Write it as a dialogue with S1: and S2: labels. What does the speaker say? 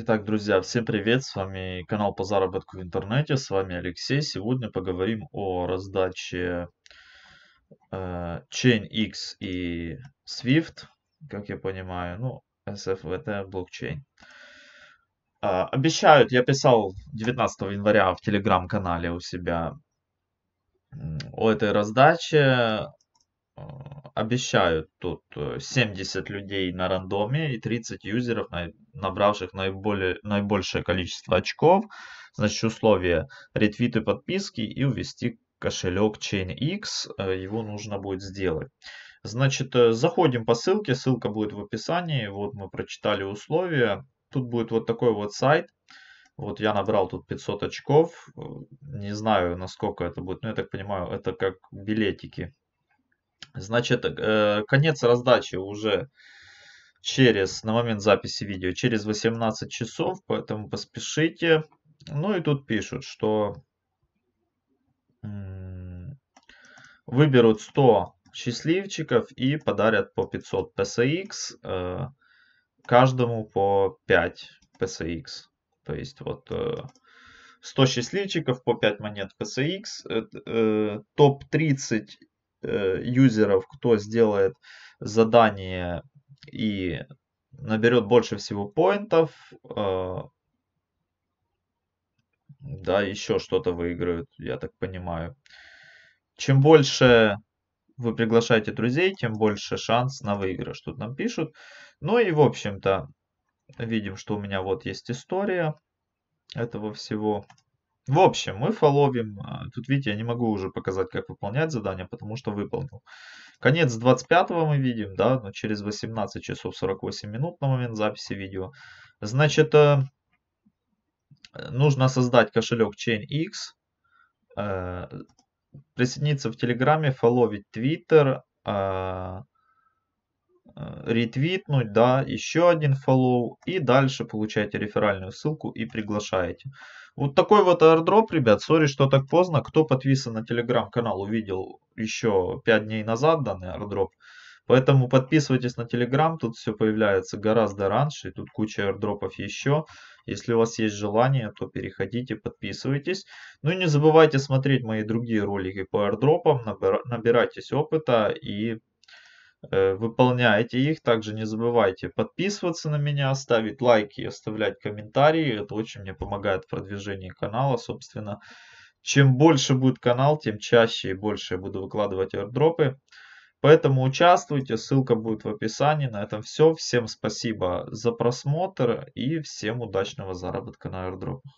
S1: Итак, друзья, всем привет, с вами канал по заработку в интернете, с вами Алексей. Сегодня поговорим о раздаче э, ChainX и Swift, как я понимаю, ну, SFVT блокчейн. Э, обещают, я писал 19 января в телеграм-канале у себя о этой раздаче. Э, обещают тут 70 э, людей на рандоме и 30 юзеров, набравших наиболее, наибольшее количество очков. Значит, условия ретвиты, подписки и увести кошелек ChainX. Э, его нужно будет сделать. Значит, э, заходим по ссылке, ссылка будет в описании. Вот мы прочитали условия. Тут будет вот такой вот сайт. Вот я набрал тут 500 очков. Не знаю, насколько это будет, но я так понимаю, это как билетики Значит, э, конец раздачи уже через, на момент записи видео, через 18 часов, поэтому поспешите. Ну и тут пишут, что выберут 100 счастливчиков и подарят по 500 PSX, э, каждому по 5 PSX. То есть вот 100 э, счастливчиков по 5 монет PSX, топ-30 э, юзеров, кто сделает задание и наберет больше всего поинтов, э, да, еще что-то выиграют, я так понимаю. Чем больше вы приглашаете друзей, тем больше шанс на выигрыш. Тут нам пишут. Ну и, в общем-то, видим, что у меня вот есть история этого всего. В общем, мы фоловим. А, тут, видите, я не могу уже показать, как выполнять задание, потому что выполнил. Конец 25 го мы видим, да, но через 18 часов 48 минут на момент записи видео. Значит, э, нужно создать кошелек ChainX, э, присоединиться в Телеграме, фоловить Твиттер, а, Э, ретвитнуть, да, еще один follow и дальше получаете реферальную ссылку и приглашаете. Вот такой вот аирдроп, ребят, сори, что так поздно. Кто подписан на телеграм-канал, увидел еще 5 дней назад данный аирдроп. Поэтому подписывайтесь на телеграм, тут все появляется гораздо раньше, тут куча аирдропов еще. Если у вас есть желание, то переходите, подписывайтесь. Ну и не забывайте смотреть мои другие ролики по аирдропам, набирайтесь опыта и Э, выполняйте их. Также не забывайте подписываться на меня, ставить лайки оставлять комментарии. Это очень мне помогает в продвижении канала. Собственно, чем больше будет канал, тем чаще и больше я буду выкладывать аирдропы. Поэтому участвуйте, ссылка будет в описании. На этом все. Всем спасибо за просмотр и всем удачного заработка на аирдропах.